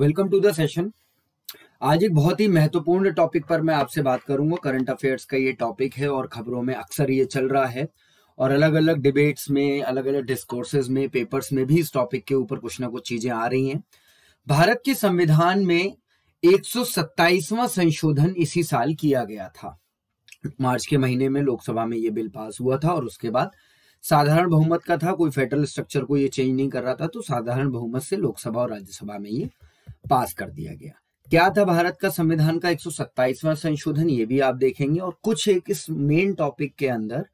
welcome to the session आज एक बहुत ही महत्वपूर्ण टॉपिक पर मैं आपसे बात करूंगा करंट अफेयर्स का ये टॉपिक है और खबरों में अक्सर ये चल रहा है और अलग अलग डिबेट्स में अलग अलग डिस्कोर्सेज में पेपर्स में भी इस टॉपिक के ऊपर कुछ ना कुछ चीजें आ रही हैं भारत के संविधान में एक संशोधन इसी साल किया गया था मार्च के महीने में लोकसभा में ये बिल पास हुआ था और उसके बाद साधारण बहुमत का था कोई फेडरल स्ट्रक्चर को ये चेंज नहीं कर रहा था तो साधारण बहुमत से लोकसभा और राज्यसभा में ये पास कर दिया गया क्या था भारत का संविधान का 127वां संशोधन ये भी आप देखेंगे और कुछ एक इस मेन टॉपिक के अंदर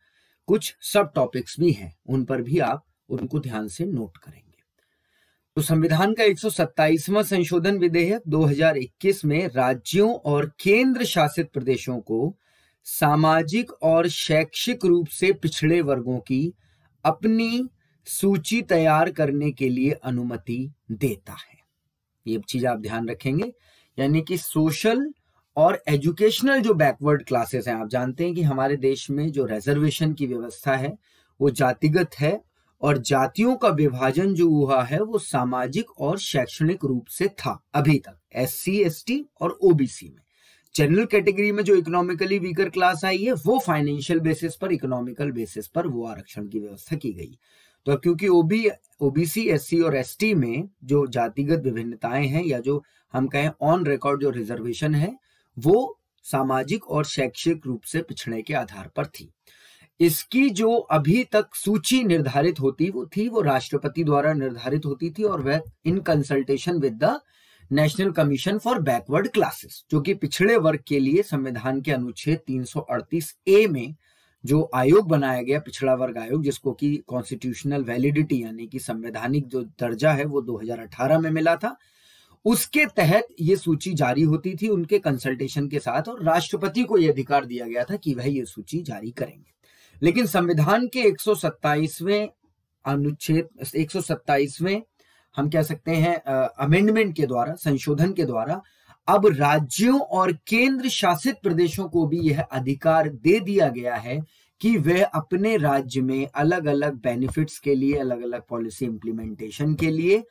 कुछ सब टॉपिक्स भी हैं उन पर भी आप उनको ध्यान से नोट करेंगे तो संविधान का 127वां संशोधन विधेयक 2021 में राज्यों और केंद्र शासित प्रदेशों को सामाजिक और शैक्षिक रूप से पिछड़े वर्गों की अपनी सूची तैयार करने के लिए अनुमति देता है ये चीज आप ध्यान रखेंगे यानी कि सोशल और एजुकेशनल जो बैकवर्ड क्लासेस हैं आप जानते हैं कि हमारे देश में जो रिजर्वेशन की व्यवस्था है वो जातिगत है और जातियों का विभाजन जो हुआ है वो सामाजिक और शैक्षणिक रूप से था अभी तक एस सी एस टी और ओबीसी में जनरल कैटेगरी में जो इकोनॉमिकली वीकर क्लास आई है वो फाइनेंशियल बेसिस पर इकोनॉमिकल बेसिस पर वो आरक्षण की व्यवस्था की गई तो क्योंकि ओबी ओबीसी एससी और एसटी में जो जातिगत विभिन्नताएं हैं या जो हम कहें ऑन रिकॉर्ड जो रिजर्वेशन है वो सामाजिक और शैक्षिक रूप से पिछड़े के आधार पर थी इसकी जो अभी तक सूची निर्धारित होती वो थी वो राष्ट्रपति द्वारा निर्धारित होती थी और वह इन consultation with the national commission for backward classes जो कि पिछड़े वर्ग के लिए संविधान के अनुच्छेद 338 ए में जो आयोग बनाया गया पिछड़ा वर्ग आयोग जिसको कि कॉन्स्टिट्यूशनल वैलिडिटी यानी कि संवैधानिक जो दर्जा है वो 2018 में मिला था उसके तहत ये सूची जारी होती थी उनके कंसल्टेशन के साथ और राष्ट्रपति को यह अधिकार दिया गया था कि वह ये सूची जारी करेंगे लेकिन संविधान के एक अनुच्छेद एक हम कह सकते हैं अमेंडमेंट के द्वारा संशोधन के द्वारा अब राज्यों और केंद्र शासित प्रदेशों को भी यह अधिकार दे दिया गया है कि वह अपने राज्य में अलग अलग बेनिफिट्स के लिए अलग अलग पॉलिसी इंप्लीमेंटेशन के लिए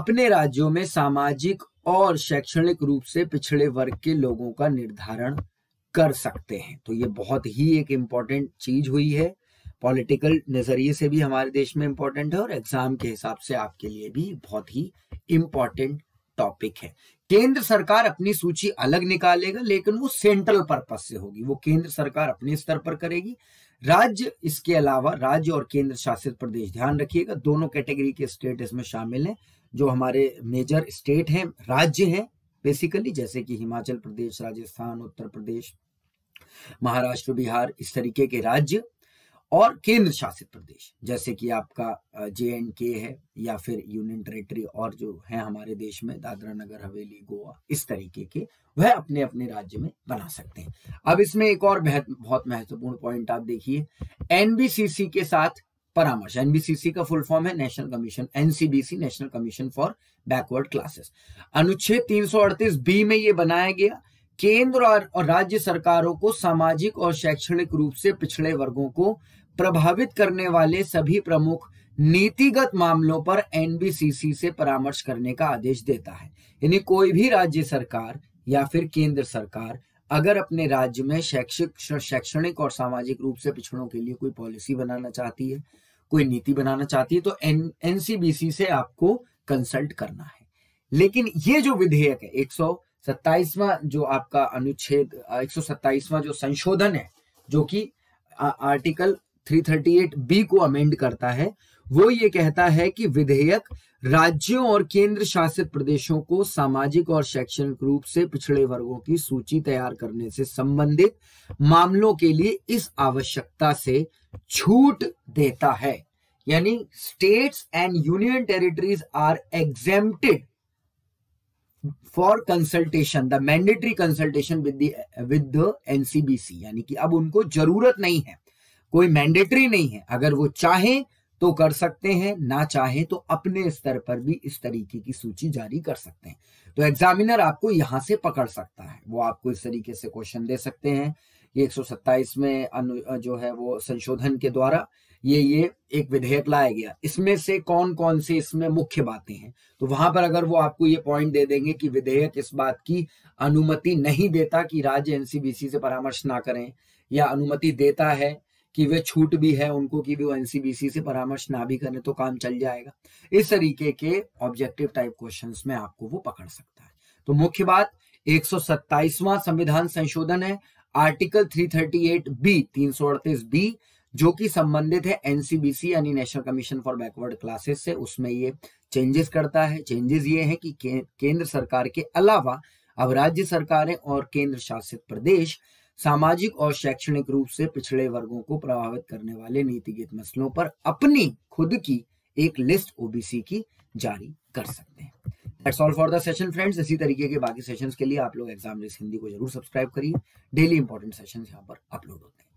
अपने राज्यों में सामाजिक और शैक्षणिक रूप से पिछड़े वर्ग के लोगों का निर्धारण कर सकते हैं तो ये बहुत ही एक इम्पॉर्टेंट चीज हुई है पॉलिटिकल नजरिए से भी हमारे देश में इम्पोर्टेंट है और एग्जाम के हिसाब से आपके लिए भी बहुत ही इम्पोर्टेंट टॉपिक है केंद्र सरकार अपनी सूची अलग निकालेगा लेकिन वो सेंट्रल पर्पज से होगी वो केंद्र सरकार अपने स्तर पर करेगी राज्य इसके अलावा राज्य और केंद्र शासित प्रदेश ध्यान रखिएगा दोनों कैटेगरी के स्टेट इसमें शामिल हैं जो हमारे मेजर स्टेट हैं राज्य हैं बेसिकली जैसे कि हिमाचल प्रदेश राजस्थान उत्तर प्रदेश महाराष्ट्र बिहार इस तरीके के राज्य और केंद्र शासित प्रदेश जैसे कि आपका जे एंड के है या फिर यूनियन टेरिटरी और जो है हमारे देश में दादरा नगर हवेली गोवा इस तरीके के वह अपने अपने राज्य में बना सकते हैं अब इसमें एक और बहुत महत्वपूर्ण पॉइंट आप देखिए एनबीसीसी के साथ परामर्श एनबीसीसी का फुल फॉर्म है national commission NCBC national commission for backward classes अनुच्छेद तीन बी में यह बनाया गया केंद्र और, और राज्य सरकारों को सामाजिक और शैक्षणिक रूप से पिछड़े वर्गों को प्रभावित करने वाले सभी प्रमुख नीतिगत मामलों पर एनबीसीसी से परामर्श करने का आदेश देता है यानी कोई भी राज्य सरकार या फिर केंद्र सरकार अगर अपने राज्य में शैक्षिक शैक्षणिक और सामाजिक रूप से पिछड़ों के लिए कोई पॉलिसी बनाना चाहती है कोई नीति बनाना चाहती है तो एन एनसीबीसी से आपको कंसल्ट करना है लेकिन ये जो विधेयक है एक सत्ताईसवा जो आपका अनुच्छेद एक सौ जो संशोधन है जो कि आर्टिकल 338 बी को अमेंड करता है वो ये कहता है कि विधेयक राज्यों और केंद्र शासित प्रदेशों को सामाजिक और शैक्षणिक रूप से पिछड़े वर्गों की सूची तैयार करने से संबंधित मामलों के लिए इस आवश्यकता से छूट देता है यानी states and union territories are exempted for consultation the mandatory consultation with with the NCBC यानी कि अब उनको जरूरत नहीं है कोई मैंडेटरी नहीं है अगर वो चाहे तो कर सकते हैं ना चाहे तो अपने स्तर पर भी इस तरीके की सूची जारी कर सकते हैं तो एग्जामिनर आपको यहां से पकड़ सकता है वो आपको इस तरीके से क्वेश्चन दे सकते हैं ये 127 में अनु, जो है वो संशोधन के द्वारा ये ये एक विधेयक लाया गया इसमें से कौन कौन से इसमें मुख्य बातें हैं तो वहां पर अगर वो आपको ये पॉइंट दे देंगे कि विधेयक इस बात की अनुमति नहीं देता कि राज्य एनसीबीसी से परामर्श ना करें या अनुमति देता है कि वे छूट भी है उनको कि वो एनसीबीसी से परामर्श ना भी करें तो काम चल जाएगा इस तरीके के ऑब्जेक्टिव टाइप क्वेश्चन में आपको वो पकड़ सकता है तो मुख्य बात एक संविधान संशोधन है आर्टिकल 338 बी तीन बी जो कि संबंधित है एनसीबीसी यानी national commission for backward classes से उसमें ये चेंजेस करता है चेंजेस ये है कि के, केंद्र सरकार के अलावा अब राज्य सरकारें और केंद्र शासित प्रदेश सामाजिक और शैक्षणिक रूप से पिछड़े वर्गों को प्रभावित करने वाले नीतिगत मसलों पर अपनी खुद की एक लिस्ट ओबीसी की जारी कर सकते हैं That's all for the session friends इसी तरीके के बाकी सेशंस के लिए आप लोग एग्जाम हिंदी को जरूर सब्सक्राइब करिए डेली इंपॉर्टेंट सेशंस यहाँ पर अपलोड होते हैं